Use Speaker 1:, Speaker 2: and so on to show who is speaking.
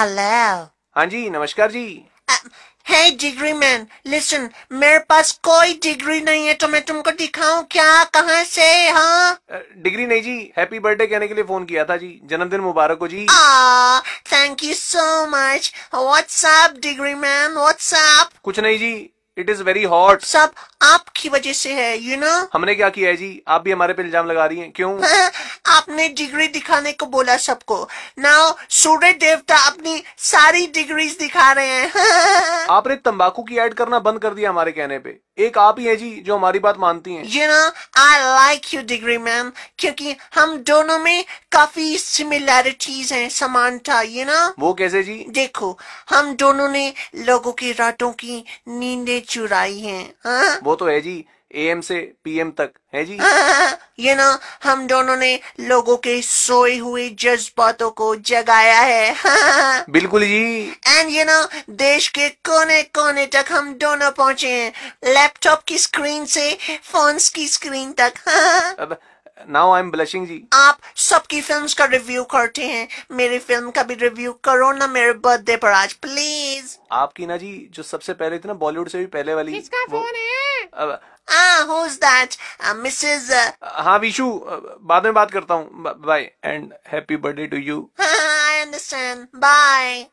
Speaker 1: Hello हाँ जी नमस्कार जी
Speaker 2: है डिग्री मैन लिसन मेरे पास कोई डिग्री नहीं है तो मैं तुमको दिखाऊं क्या कहाँ से हाँ
Speaker 1: डिग्री नहीं जी हैप्पी बर्थडे कहने के लिए फोन किया था जी जन्मदिन मुबारक हो जी
Speaker 2: thank you so much WhatsApp degree man WhatsApp
Speaker 1: कुछ नहीं जी इट इज वेरी हॉट सब आपकी वजह से है यू you नो know? हमने क्या किया है जी आप भी हमारे पे इल्जाम लगा रही हैं क्यों हाँ, आपने डिग्री दिखाने को बोला सबको
Speaker 2: नाउ सूर्य देवता अपनी सारी डिग्रीज दिखा रहे हैं
Speaker 1: आपने तंबाकू की ऐड करना बंद कर दिया हमारे कहने पे एक आप ही हैं जी जो हमारी बात मानती हैं you know
Speaker 2: I like you degree ma'am क्योंकि हम दोनों में काफी सिमिलैरिटीज हैं समानता यू नो वो कैसे जी देखो हम दोनों ने लोगों की रातों की नींदें चुराई हैं हा?
Speaker 1: वो तो है जी एम से पीएम तक है जी
Speaker 2: ये ना हम दोनों ने लोगों के सोए हुए जज्बातों को जगाया है बिल्कुल जी एंड ये ना देश के कोने कोने तक हम दोनों पहुंचे हैं लैपटॉप की स्क्रीन से फोन की स्क्रीन तक
Speaker 1: अब नाउ आई एम ब्लशिंग जी
Speaker 2: आप सबकी फिल्म का रिव्यू करते हैं मेरी फिल्म का भी रिव्यू करो ना मेरे बर्थडे पर आज प्लीज
Speaker 1: आपकी ना जी जो सबसे पहले थी ना बॉलीवुड से भी पहले वाली किसका वो... फोन है Uh,
Speaker 2: ah, who's that? Uh, Mrs. Uh...
Speaker 1: Uh, हाँ विशु बाद में बात करता हूँ bye and happy birthday to you
Speaker 2: I understand bye